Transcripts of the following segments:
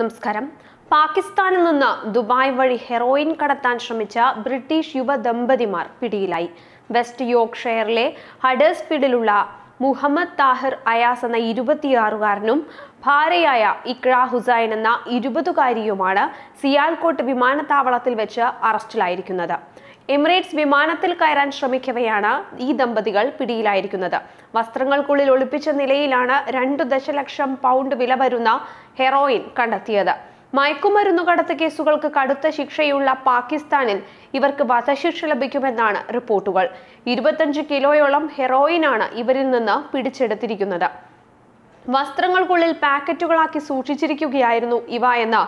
നമസ്കാരം പാകിസ്ഥാനിൽ നിന്ന് ദുബായ് വഴി ഹെറോയിൻ കടത്താൻ ശ്രമിച്ച ബ്രിട്ടീഷ് യുവ ദമ്പതിമാർ പിടിയിലായി വെസ്റ്റ് യോർക്ക്ഷയറിലെ ഹഡേഴ്സ്ഫീൽഡിലുള്ള മുഹമ്മദ് താഹിർ അയാസ് എന്ന ഇരുപത്തിയാറുകാരനും ഭാര്യയായ ഇക്ര ഹുസൈൻ എന്ന ഇരുപതുകാരിയുമാണ് സിയാൽകോട്ട് വിമാനത്താവളത്തിൽ വെച്ച് അറസ്റ്റിലായിരിക്കുന്നത് എമിറേറ്റ്സ് വിമാനത്തിൽ കയറാൻ ശ്രമിക്കവെയാണ് ഈ ദമ്പതികൾ പിടിയിലായിരിക്കുന്നത് വസ്ത്രങ്ങൾക്കുള്ളിൽ ഒളിപ്പിച്ച നിലയിലാണ് രണ്ടു ദശലക്ഷം പൗണ്ട് വില വരുന്ന ഹെറോയിൻ കണ്ടെത്തിയത് മയക്കുമരുന്നുകടത്ത് കടത്ത് കേസുകൾക്ക് കടുത്ത ശിക്ഷയുള്ള പാകിസ്ഥാനിൽ ഇവർക്ക് വധശിക്ഷ ലഭിക്കുമെന്നാണ് റിപ്പോർട്ടുകൾ ഇരുപത്തഞ്ച് കിലോയോളം ഹെറോയിനാണ് ഇവരിൽ നിന്ന് പിടിച്ചെടുത്തിരിക്കുന്നത് വസ്ത്രങ്ങൾക്കുള്ളിൽ പാക്കറ്റുകളാക്കി സൂക്ഷിച്ചിരിക്കുകയായിരുന്നു ഇവ എന്ന്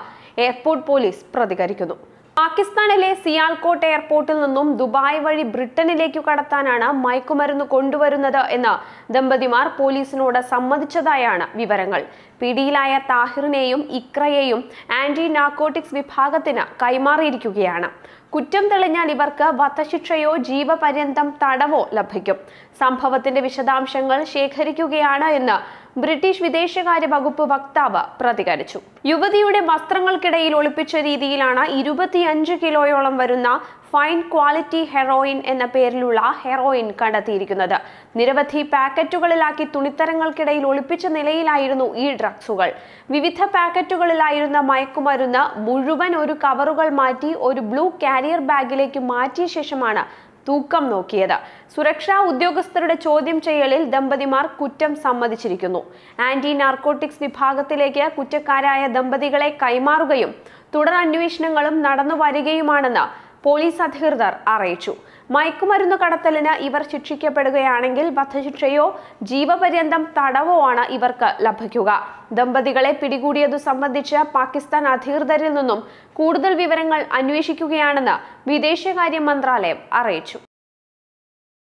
എയർപോർട്ട് പോലീസ് പ്രതികരിക്കുന്നു പാകിസ്ഥാനിലെ സിയാൽകോട്ട് എയർപോർട്ടിൽ നിന്നും ദുബായ് വഴി ബ്രിട്ടനിലേക്ക് കടത്താനാണ് മയക്കുമരുന്ന് കൊണ്ടുവരുന്നത് എന്ന് ദമ്പതിമാർ പോലീസിനോട് സമ്മതിച്ചതായാണ് വിവരങ്ങൾ പിടിയിലായ താഹിറിനെയും ഇക്രയെയും ആന്റി നാർക്കോട്ടിക്സ് വിഭാഗത്തിന് കൈമാറിയിരിക്കുകയാണ് കുറ്റം തെളിഞ്ഞാൽ ഇവർക്ക് വധശിക്ഷയോ ജീവപര്യന്തം തടവോ ലഭിക്കും സംഭവത്തിന്റെ വിശദാംശങ്ങൾ ശേഖരിക്കുകയാണ് എന്ന് ബ്രിട്ടീഷ് വിദേശകാര്യ വകുപ്പ് വക്താവ് പ്രതികരിച്ചു യുവതിയുടെ വസ്ത്രങ്ങൾക്കിടയിൽ ഒളിപ്പിച്ച രീതിയിലാണ് ഇരുപത്തിയഞ്ച് കിലോയോളം വരുന്ന ഫൈൻ ക്വാളിറ്റി ഹെറോയിൻ എന്ന പേരിലുള്ള ഹെറോയിൻ കണ്ടെത്തിയിരിക്കുന്നത് നിരവധി പാക്കറ്റുകളിലാക്കി തുണിത്തരങ്ങൾക്കിടയിൽ ഒളിപ്പിച്ച നിലയിലായിരുന്നു ഈ ഡ്രഗ്സുകൾ വിവിധ പാക്കറ്റുകളിലായിരുന്ന മയക്കുമരുന്ന് മുഴുവൻ ഒരു കവറുകൾ മാറ്റി ഒരു ബ്ലൂ കാരിയർ ബാഗിലേക്ക് മാറ്റിയ ശേഷമാണ് തൂക്കം നോക്കിയത് സുരക്ഷാ ഉദ്യോഗസ്ഥരുടെ ചോദ്യം ചെയ്യലിൽ ദമ്പതിമാർ കുറ്റം സമ്മതിച്ചിരിക്കുന്നു ആന്റി നാർക്കോട്ടിക്സ് വിഭാഗത്തിലേക്ക് കുറ്റക്കാരായ ദമ്പതികളെ കൈമാറുകയും തുടർ അന്വേഷണങ്ങളും നടന്നു വരികയുമാണെന്ന് പോലീസ് അധികൃതർ അറിയിച്ചു മയക്കുമരുന്ന് കടത്തലിന് ഇവർ ശിക്ഷിക്കപ്പെടുകയാണെങ്കിൽ വധശിക്ഷയോ ജീവപര്യന്തം തടവോ ആണ് ഇവർക്ക് ലഭിക്കുക ദമ്പതികളെ പിടികൂടിയതു സംബന്ധിച്ച് പാകിസ്ഥാൻ അധികൃതരിൽ നിന്നും കൂടുതൽ വിവരങ്ങൾ അന്വേഷിക്കുകയാണെന്ന് വിദേശകാര്യ മന്ത്രാലയം അറിയിച്ചു